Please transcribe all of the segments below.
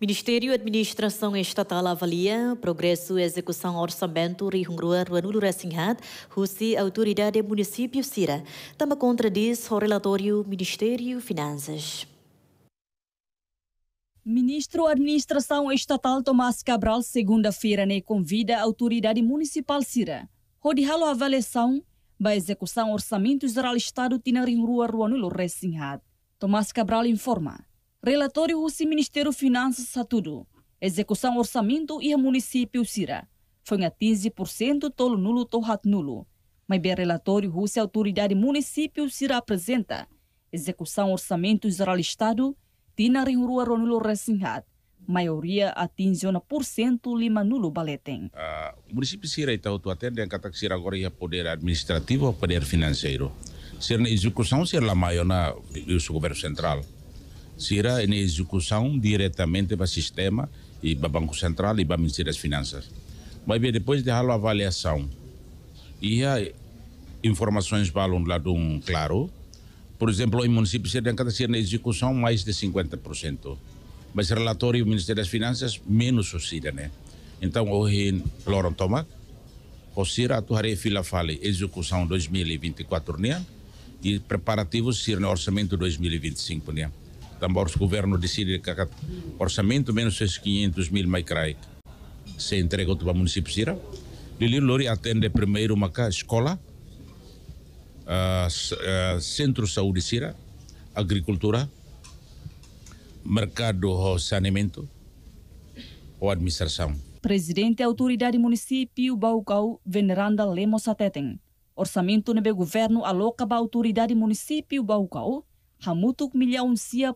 Ministério Administração Estatal avalia progresso execução orçamento Rihungrua Ruanulu Rasinghat, Rusi Autoridade Município Sira. Também contradiz o relatório Ministério Finanças. Ministro Administração Estatal Tomás Cabral, segunda-feira, ne né, convida a autoridade municipal Sira. Rodihalo avaliação da execução orçamento geral Estado tina Rua Ruanulo Ressinhat. Tomás Cabral informa. Relatório do Ministério Finanças Saturo. Execução orçamento e a município Sira. Foi a 15% tolo nulo torrat nulo. Mas bem relatório russa autoridade município Sira apresenta. Execução orçamento geral estado tina rua ronulo resinhat. Maioria a na por cento lima nulo baletem. Uh, o município Sira então tu atende a catar Sira agora ia poder administrativo ou poder financeiro. Ser na execução ser la maior na o governo central será em execução diretamente para o sistema e para o Banco Central e para o Ministério das Finanças. Mas depois de a avaliação, e há informações para um lado um claro, por exemplo, em municípios de Ancada ser na execução mais de 50%, mas relatório do Ministério das Finanças menos sucida, né? Então, hoje, Loron Tomac, Rosira atuarei fila fale execução 2024 né? e preparativos ser no orçamento 2025 né? tambor o governo decide que o orçamento menos esses 500 mil mais se entrega para o município Sira. Lili Lori atende primeiro uma escola, uh, uh, centro saúde Sira, agricultura, mercado ou saneamento ou administração. Presidente da autoridade município Baucau, Veneranda Lemos Ateten. Orçamento nebe governo aloca a autoridade município Baucau hamutuk milha unsia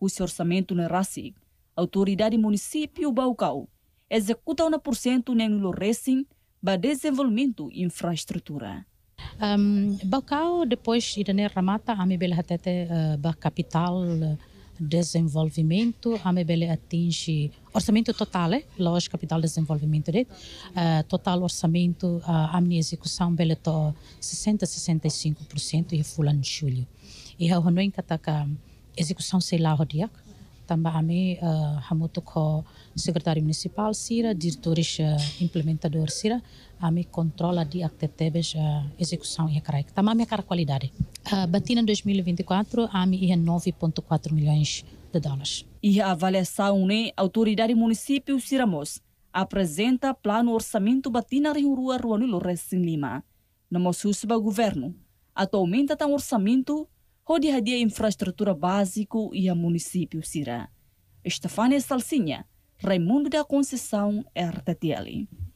O seu orçamento na RACI, autoridade município Baucau, executa 1% no recém para desenvolvimento infraestrutura. Um, Bacau, depois Irene Ramata, Amibel Hatete, uh, capital eh, desenvolvimento, Amibel atinge orçamento total, eh? loja capital desenvolvimento, de, uh, total orçamento, uh, a minha execução, bela 60-65% e fulano julho i hau hanoi ta taka execução se lá hodiak tamba ami uh, hamutu ko secretário municipal sira diretores uh, implementador sira ami controla di actetebes uh, execução uh, e caraik tamba ami cara qualidade batina 2024 ami ia 9.4 milhões de dólares e a avaliação né autoridade município Siramos apresenta plano orçamento batina rio rua rua no Lores Lima. Namos governo atualmente tem um orçamento Rodi hadia infraestrutura básico e a município Sira. Estefânia Salsinha, Raimundo da Conceição, RTTL.